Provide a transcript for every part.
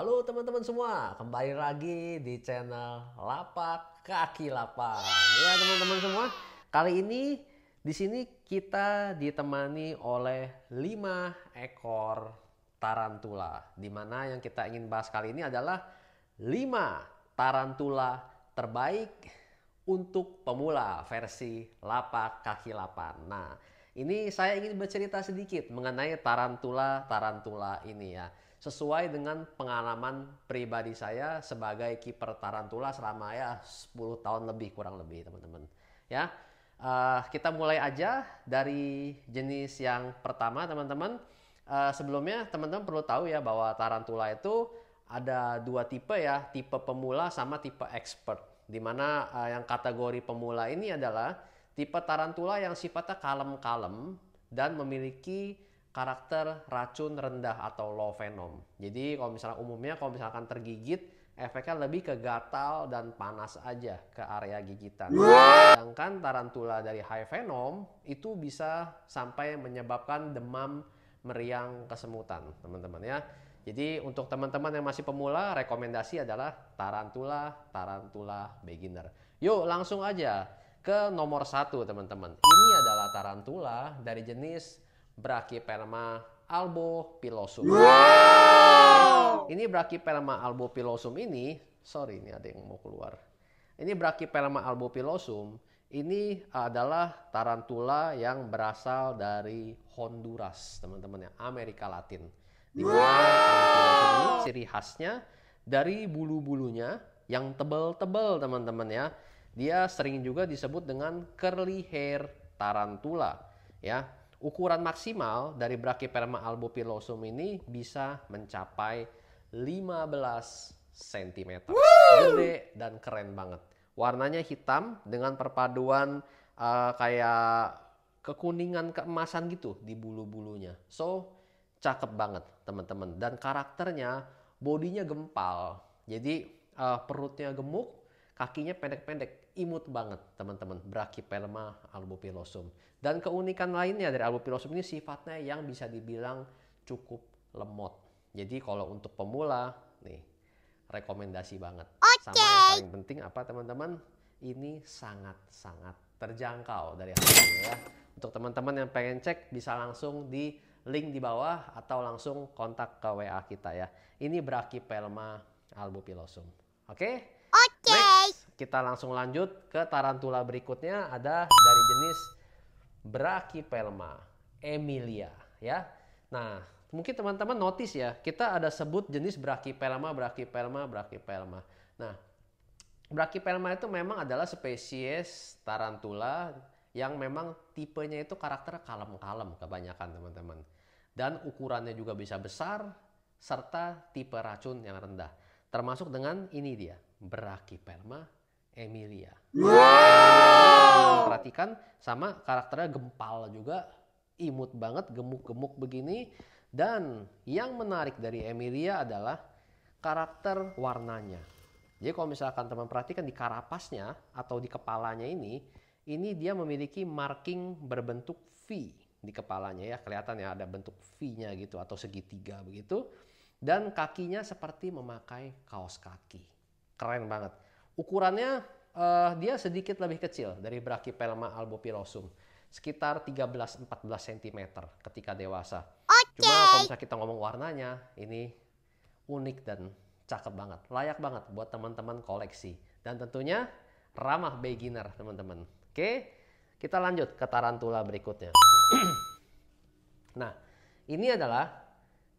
Halo teman-teman semua, kembali lagi di channel Lapak Kaki Lapak. Ya teman-teman semua, kali ini di sini kita ditemani oleh 5 ekor tarantula. dimana yang kita ingin bahas kali ini adalah 5 tarantula terbaik untuk pemula versi Lapak Kaki Lapak. Nah, ini saya ingin bercerita sedikit mengenai tarantula-tarantula ini ya sesuai dengan pengalaman pribadi saya sebagai kiper Tarantula selama ya 10 tahun lebih kurang lebih teman-teman. Ya, uh, kita mulai aja dari jenis yang pertama teman-teman. Uh, sebelumnya teman-teman perlu tahu ya bahwa Tarantula itu ada dua tipe ya, tipe pemula sama tipe expert. Dimana uh, eh, yang kategori pemula ini adalah tipe tarantula yang sifatnya kalem-kalem dan memiliki karakter racun rendah atau low venom. Jadi kalau misalnya umumnya kalau misalkan tergigit efeknya lebih ke gatal dan panas aja ke area gigitan. Sedangkan tarantula dari high venom itu bisa sampai menyebabkan demam, meriang, kesemutan, teman-teman ya. Jadi untuk teman-teman yang masih pemula, rekomendasi adalah tarantula, tarantula beginner. Yuk langsung aja ke nomor satu teman-teman. Ini adalah tarantula dari jenis Brachypelma albopilosum. Wow! Ini albo pilosum ini, sorry ini ada yang mau keluar. Ini albo pilosum ini adalah tarantula yang berasal dari Honduras, teman-teman ya, Amerika Latin. Di wow! ini ciri khasnya dari bulu-bulunya yang tebel-tebel teman-teman ya. Dia sering juga disebut dengan curly hair tarantula, ya. Ukuran maksimal dari Brachyperma albopilosum ini bisa mencapai 15 cm. Gede dan keren banget. Warnanya hitam dengan perpaduan uh, kayak kekuningan keemasan gitu di bulu-bulunya. So, cakep banget teman-teman. Dan karakternya bodinya gempal. Jadi uh, perutnya gemuk, kakinya pendek-pendek imut banget teman-teman Brachyperma albopilosum. Dan keunikan lainnya dari albopilosum ini sifatnya yang bisa dibilang cukup lemot. Jadi kalau untuk pemula nih rekomendasi banget. Okay. Sama yang paling penting apa teman-teman? Ini sangat-sangat terjangkau dari harganya ya. Untuk teman-teman yang pengen cek bisa langsung di link di bawah atau langsung kontak ke WA kita ya. Ini Brachypelma albopilosum. Oke? Okay? Oke. Okay. Kita langsung lanjut ke tarantula berikutnya ada dari jenis Brachypelma emilia ya. Nah, mungkin teman-teman notice ya, kita ada sebut jenis Brachypelma, Brachypelma, Brachypelma. Nah, Brachypelma itu memang adalah spesies tarantula yang memang tipenya itu karakter kalem-kalem kebanyakan teman-teman. Dan ukurannya juga bisa besar serta tipe racun yang rendah. Termasuk dengan ini dia, Brachypelma Emilia. Wow. Perhatikan sama karakternya gempal juga, imut banget, gemuk-gemuk begini. Dan yang menarik dari Emilia adalah karakter warnanya. Jadi kalau misalkan teman perhatikan di karapasnya atau di kepalanya ini, ini dia memiliki marking berbentuk V di kepalanya ya. Kelihatan ya ada bentuk V-nya gitu atau segitiga begitu. Dan kakinya seperti memakai kaos kaki. Keren banget. Ukurannya uh, dia sedikit lebih kecil dari Brachypelma albopilosum sekitar 13-14 cm ketika dewasa. Okay. Cuma kalau misalnya kita ngomong warnanya, ini unik dan cakep banget, layak banget buat teman-teman koleksi. Dan tentunya ramah beginner teman-teman. Oke, kita lanjut ke tarantula berikutnya. nah, ini adalah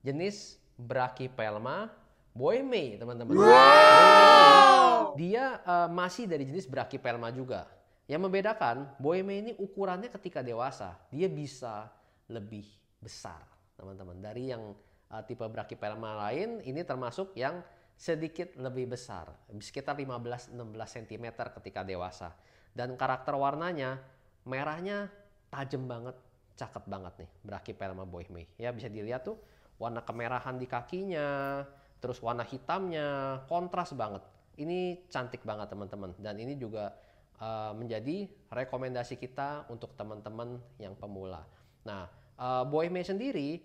jenis Brachypelma Boy May, teman-teman. Wow. Dia uh, masih dari jenis brachypelma juga. Yang membedakan, Boy May ini ukurannya ketika dewasa, dia bisa lebih besar, teman-teman. Dari yang uh, tipe brachypelma lain, ini termasuk yang sedikit lebih besar, sekitar 15-16 cm ketika dewasa. Dan karakter warnanya, merahnya tajam banget, cakep banget nih, brachypelma Boy May. Ya bisa dilihat tuh warna kemerahan di kakinya, terus warna hitamnya kontras banget. Ini cantik banget teman-teman dan ini juga uh, menjadi rekomendasi kita untuk teman-teman yang pemula. Nah, uh, eh, Boy May sendiri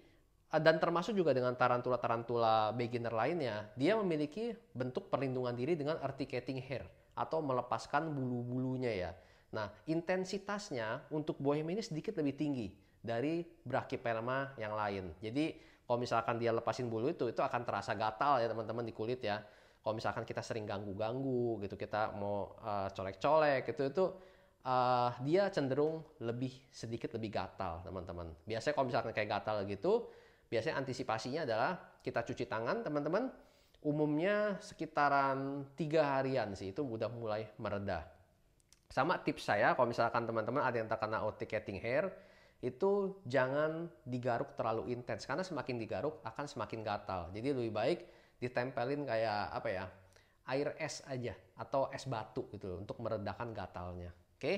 uh, dan termasuk juga dengan tarantula-tarantula beginner lainnya, dia memiliki bentuk perlindungan diri dengan articulating hair atau melepaskan bulu-bulunya ya. Nah, intensitasnya untuk Boy May ini sedikit lebih tinggi dari brachyperma yang lain. Jadi kalau misalkan dia lepasin bulu itu, itu akan terasa gatal ya teman-teman di kulit ya. Kalau misalkan kita sering ganggu-ganggu gitu, kita mau uh, colek-colek gitu, itu uh, dia cenderung lebih sedikit lebih gatal teman-teman. Biasanya kalau misalkan kayak gatal gitu, biasanya antisipasinya adalah kita cuci tangan teman-teman. Umumnya sekitaran tiga harian sih itu udah mulai meredah Sama tips saya kalau misalkan teman-teman ada yang terkena urticating hair, itu jangan digaruk terlalu intens karena semakin digaruk akan semakin gatal. Jadi lebih baik ditempelin kayak apa ya? air es aja atau es batu gitu loh, untuk meredakan gatalnya. Oke.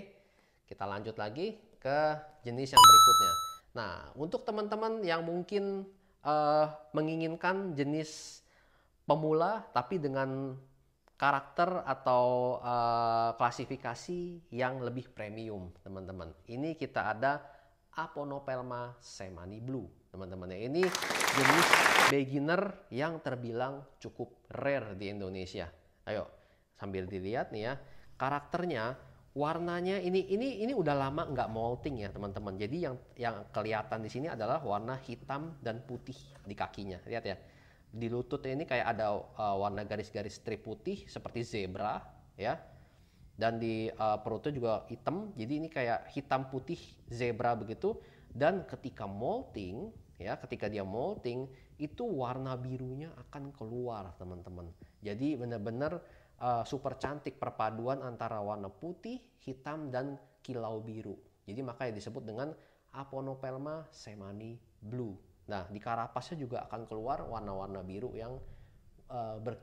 Kita lanjut lagi ke jenis yang berikutnya. Nah, untuk teman-teman yang mungkin uh, menginginkan jenis pemula tapi dengan karakter atau uh, klasifikasi yang lebih premium, teman-teman. Ini kita ada Aponopelma semani blue. Teman-teman, ya, ini jenis beginner yang terbilang cukup rare di Indonesia. Ayo, sambil dilihat nih ya, karakternya warnanya ini ini ini udah lama nggak molting ya teman-teman. Jadi yang yang kelihatan di sini adalah warna hitam dan putih di kakinya. Lihat ya, di lutut ini kayak ada uh, warna garis-garis strip putih seperti zebra ya dan di uh, perutnya juga hitam jadi ini kayak hitam putih zebra begitu dan ketika molting ya ketika dia molting itu warna birunya akan keluar teman-teman jadi benar-benar uh, super cantik perpaduan antara warna putih hitam dan kilau biru jadi makanya disebut dengan Aponopelma semani blue nah di karapasnya juga akan keluar warna-warna biru yang uh, ber,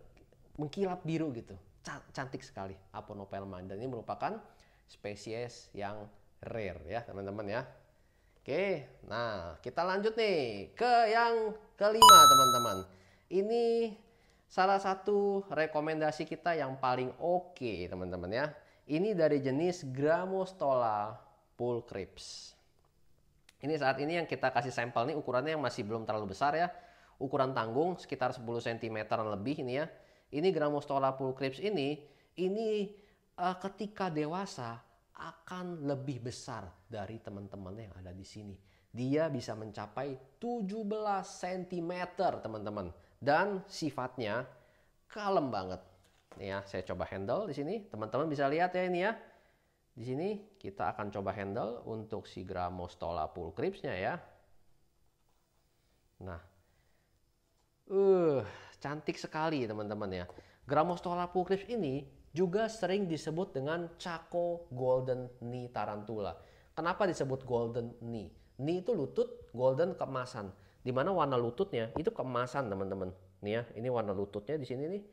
mengkilap biru gitu cantik sekali Aponopelma dan ini merupakan spesies yang rare ya teman-teman ya. Oke, nah kita lanjut nih ke yang kelima teman-teman. Ini salah satu rekomendasi kita yang paling oke okay, teman-teman ya. Ini dari jenis Gramostola pulcrips. Ini saat ini yang kita kasih sampel nih ukurannya yang masih belum terlalu besar ya. Ukuran tanggung sekitar 10 cm lebih ini ya ini Gramostola pulchripes ini, ini uh, ketika dewasa akan lebih besar dari teman teman yang ada di sini. Dia bisa mencapai 17 cm teman-teman. Dan sifatnya kalem banget. Nih ya, saya coba handle di sini. Teman-teman bisa lihat ya ini ya. Di sini kita akan coba handle untuk si Gramostola pulchripsnya ya. Nah, uh, cantik sekali teman-teman ya. Gramostola pulcris ini juga sering disebut dengan Chaco Golden Knee Tarantula. Kenapa disebut Golden Knee? Knee itu lutut, golden keemasan. Dimana warna lututnya itu kemasan teman-teman. Nih ya, ini warna lututnya di sini nih.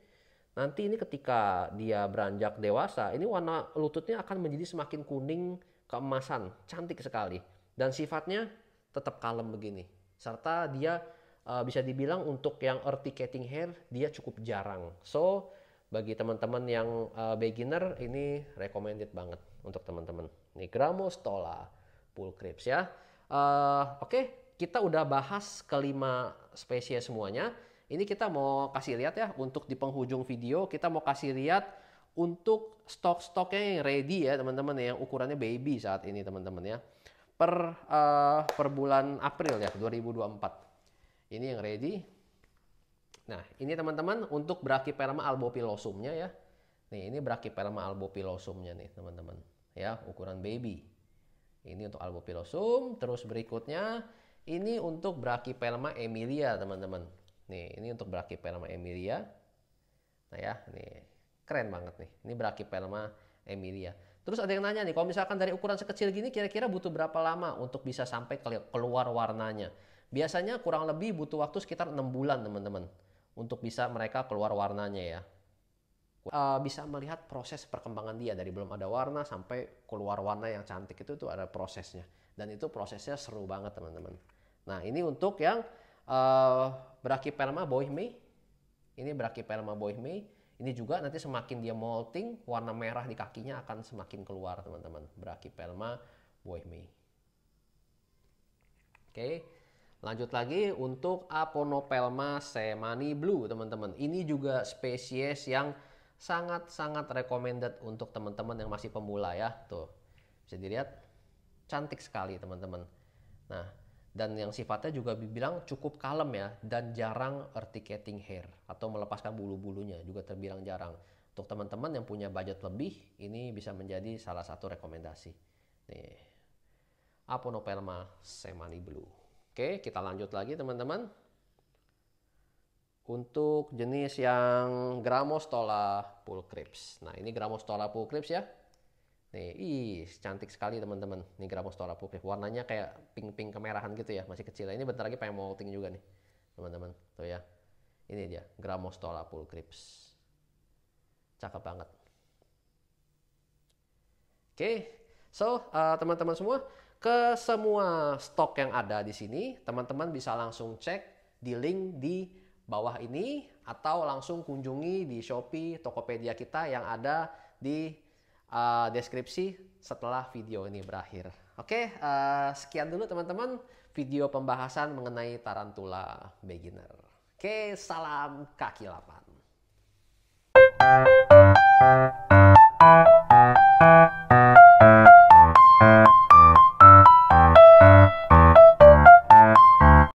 Nanti ini ketika dia beranjak dewasa, ini warna lututnya akan menjadi semakin kuning keemasan, cantik sekali. Dan sifatnya tetap kalem begini. Serta dia uh, bisa dibilang untuk yang earth ticketing hair dia cukup jarang. So bagi teman-teman yang uh, beginner ini recommended banget untuk teman-teman. Ini Gramostola pool crepes ya. Uh, Oke, okay. kita udah bahas kelima spesies semuanya. Ini kita mau kasih lihat ya untuk di penghujung video kita mau kasih lihat untuk stok-stoknya yang ready ya teman-teman yang ukurannya baby saat ini teman-teman ya. Per uh, per bulan April ya 2024. Ini yang ready. Nah, ini teman-teman untuk Brachyperma albopilosumnya ya. Nih, ini Brachyperma albopilosumnya nih, teman-teman. Ya, ukuran baby. Ini untuk albopilosum, terus berikutnya ini untuk Brachyperma emilia, teman-teman. Nih, ini untuk Brachyperma emilia. Nah, ya, nih. Keren banget nih. Ini Brachyperma emilia. Terus ada yang nanya nih, kalau misalkan dari ukuran sekecil gini kira-kira butuh berapa lama untuk bisa sampai keluar warnanya? Biasanya kurang lebih butuh waktu sekitar 6 bulan teman-teman untuk bisa mereka keluar warnanya ya. Uh, bisa melihat proses perkembangan dia dari belum ada warna sampai keluar warna yang cantik itu tuh ada prosesnya dan itu prosesnya seru banget teman-teman. Nah ini untuk yang uh, Brachypelma ini Brachypelma bohmei ini juga nanti semakin dia molting warna merah di kakinya akan semakin keluar teman-teman Brachypelma bohmei. Oke. Okay. Lanjut lagi untuk Aponopelma semani blue, teman-teman. Ini juga spesies yang sangat-sangat recommended untuk teman-teman yang masih pemula ya. Tuh, bisa dilihat cantik sekali teman-teman. Nah, dan yang sifatnya juga dibilang cukup kalem ya dan jarang erticating hair atau melepaskan bulu-bulunya juga terbilang jarang. Untuk teman-teman yang punya budget lebih, ini bisa menjadi salah satu rekomendasi. Nih. Aponopelma semani blue. Oke, kita lanjut lagi teman-teman. Untuk jenis yang Gramostola pulcris. Nah, ini Gramostola pulcris ya. Nih, ih, cantik sekali teman-teman. Ini Gramostola pulcris. Warnanya kayak pink-pink kemerahan gitu ya, masih kecil. Ini bentar lagi pengen molting juga nih, teman-teman. Tuh ya. Ini dia, Gramostola pulcris. Cakep banget. Oke, so eh, teman-teman uh, teman -teman semua, ke semua stok yang ada di sini. Teman-teman bisa langsung cek di link di bawah ini atau langsung kunjungi di Shopee, Tokopedia kita yang ada di uh, deskripsi setelah video ini berakhir. Oke, uh, sekian dulu teman-teman video pembahasan mengenai tarantula beginner. Oke, salam kaki lapan.